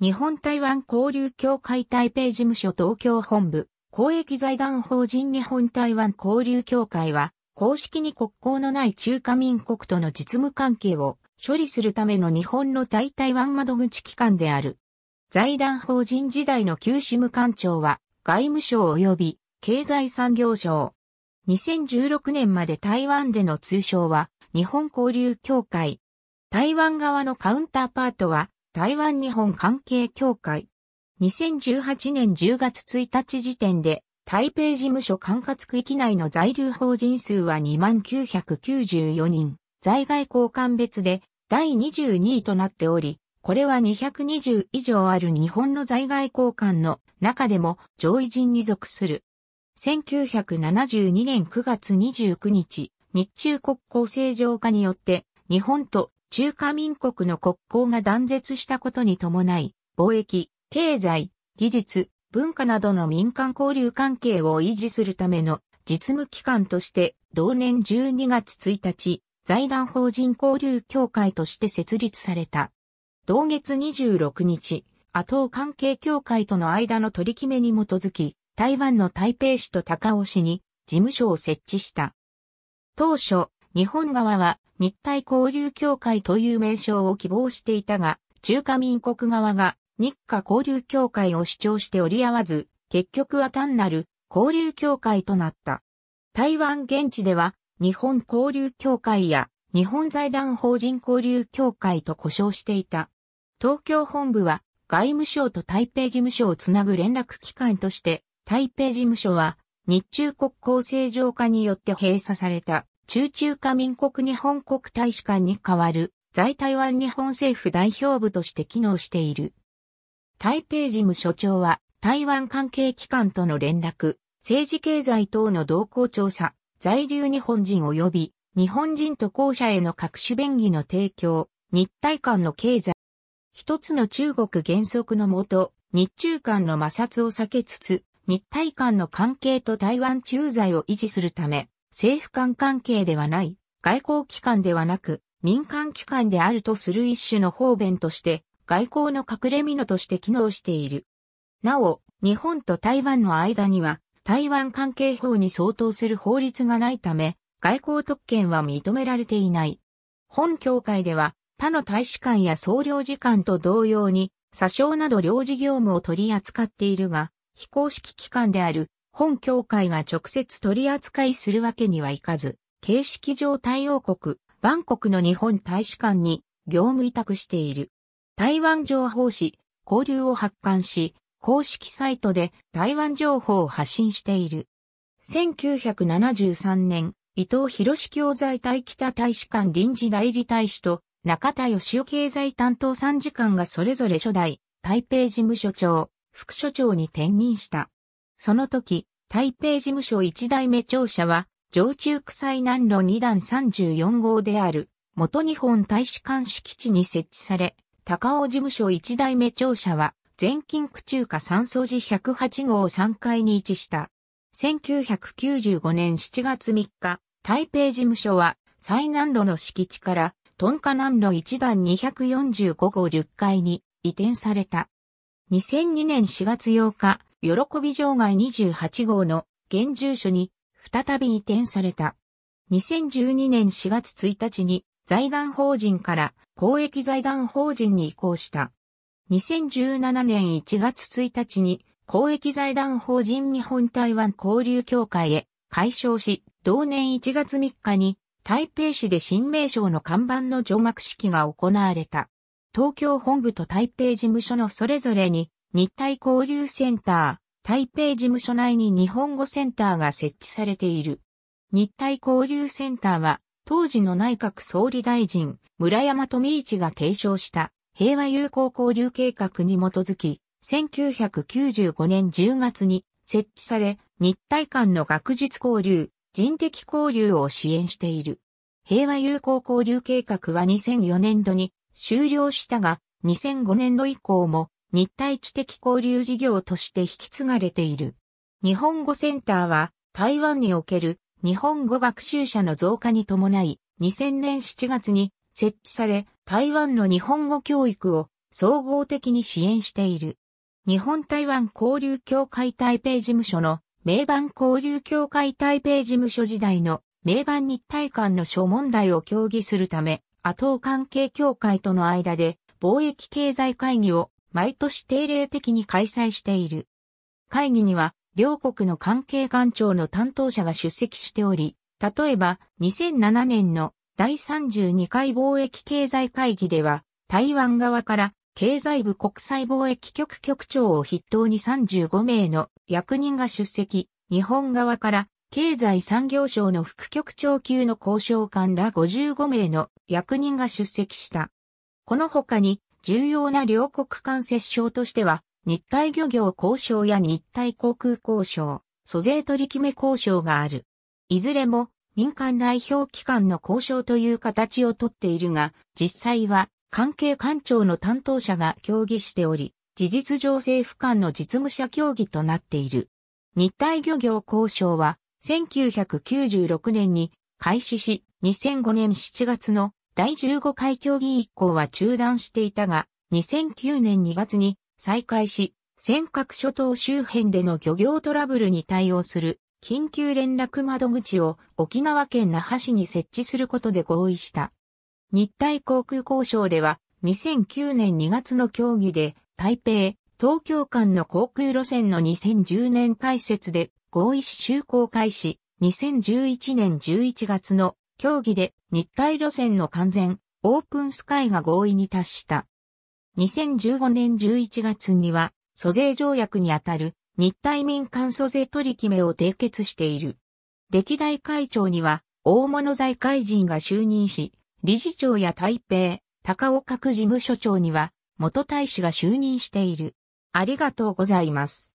日本台湾交流協会台北事務所東京本部、公益財団法人日本台湾交流協会は、公式に国交のない中華民国との実務関係を処理するための日本の大台湾窓口機関である。財団法人時代の旧事務官庁は、外務省及び経済産業省。2016年まで台湾での通称は、日本交流協会。台湾側のカウンターパートは、台湾日本関係協会。2018年10月1日時点で、台北事務所管轄区域内の在留法人数は2994人、在外交換別で第22位となっており、これは220以上ある日本の在外交換の中でも上位陣に属する。1972年9月29日、日中国交正常化によって日本と中華民国の国交が断絶したことに伴い、貿易、経済、技術、文化などの民間交流関係を維持するための実務機関として、同年12月1日、財団法人交流協会として設立された。同月26日、後関係協会との間の取り決めに基づき、台湾の台北市と高雄市に事務所を設置した。当初、日本側は日体交流協会という名称を希望していたが、中華民国側が日華交流協会を主張して折り合わず、結局は単なる交流協会となった。台湾現地では日本交流協会や日本財団法人交流協会と呼称していた。東京本部は外務省と台北事務所をつなぐ連絡機関として、台北事務所は日中国交正常化によって閉鎖された。中中華民国日本国大使館に代わる在台湾日本政府代表部として機能している。台北事務所長は台湾関係機関との連絡、政治経済等の動向調査、在留日本人及び日本人渡航者への各種便宜の提供、日台間の経済。一つの中国原則のもと、日中間の摩擦を避けつつ、日台間の関係と台湾駐在を維持するため、政府間関係ではない、外交機関ではなく、民間機関であるとする一種の方便として、外交の隠れ蓑として機能している。なお、日本と台湾の間には、台湾関係法に相当する法律がないため、外交特権は認められていない。本協会では、他の大使館や総領事館と同様に、詐称など領事業務を取り扱っているが、非公式機関である本協会が直接取り扱いするわけにはいかず、形式上対応国、バンコクの日本大使館に業務委託している。台湾情報誌、交流を発刊し、公式サイトで台湾情報を発信している。1973年、伊藤博士教材対北大使館臨時代理大使と中田義夫経済担当参事官がそれぞれ初代台北事務所長、副所長に転任した。その時、台北事務所一代目庁舎は、常駐区災南路2段34号である、元日本大使館敷地に設置され、高尾事務所一代目庁舎は、全近区中華三掃寺108号3階に位置した。1995年7月3日、台北事務所は、最南路の敷地から、トンカ南路1段245号10階に移転された。2002年4月8日、喜び場外28号の現住所に再び移転された。2012年4月1日に財団法人から公益財団法人に移行した。2017年1月1日に公益財団法人日本台湾交流協会へ解消し、同年1月3日に台北市で新名称の看板の除幕式が行われた。東京本部と台北事務所のそれぞれに日体交流センター、台北事務所内に日本語センターが設置されている。日体交流センターは、当時の内閣総理大臣、村山富一が提唱した平和友好交流計画に基づき、1995年10月に設置され、日体間の学術交流、人的交流を支援している。平和友好交流計画は2004年度に終了したが、2005年度以降も日体知的交流事業として引き継がれている。日本語センターは台湾における日本語学習者の増加に伴い2000年7月に設置され台湾の日本語教育を総合的に支援している。日本台湾交流協会台北事務所の名盤交流協会台北事務所時代の名盤日台間の諸問題を協議するため、後関係協会との間で貿易経済会議を毎年定例的に開催している。会議には、両国の関係官庁の担当者が出席しており、例えば、2007年の第32回貿易経済会議では、台湾側から経済部国際貿易局局長を筆頭に35名の役人が出席、日本側から経済産業省の副局長級の交渉官ら55名の役人が出席した。この他に重要な両国間接触としては、日体漁業交渉や日体航空交渉、租税取決め交渉がある。いずれも民間代表機関の交渉という形をとっているが、実際は関係官庁の担当者が協議しており、事実上政府間の実務者協議となっている。日体漁業交渉は1996年に開始し、2005年7月の第15回協議以降は中断していたが、2009年2月に再開し、尖閣諸島周辺での漁業トラブルに対応する緊急連絡窓口を沖縄県那覇市に設置することで合意した。日体航空交渉では2009年2月の協議で台北、東京間の航空路線の2010年開設で合意し就航開始2011年11月の協議で日体路線の完全、オープンスカイが合意に達した。2015年11月には、租税条約にあたる日体民間租税取り決めを締結している。歴代会長には、大物財界人が就任し、理事長や台北、高岡区事務所長には、元大使が就任している。ありがとうございます。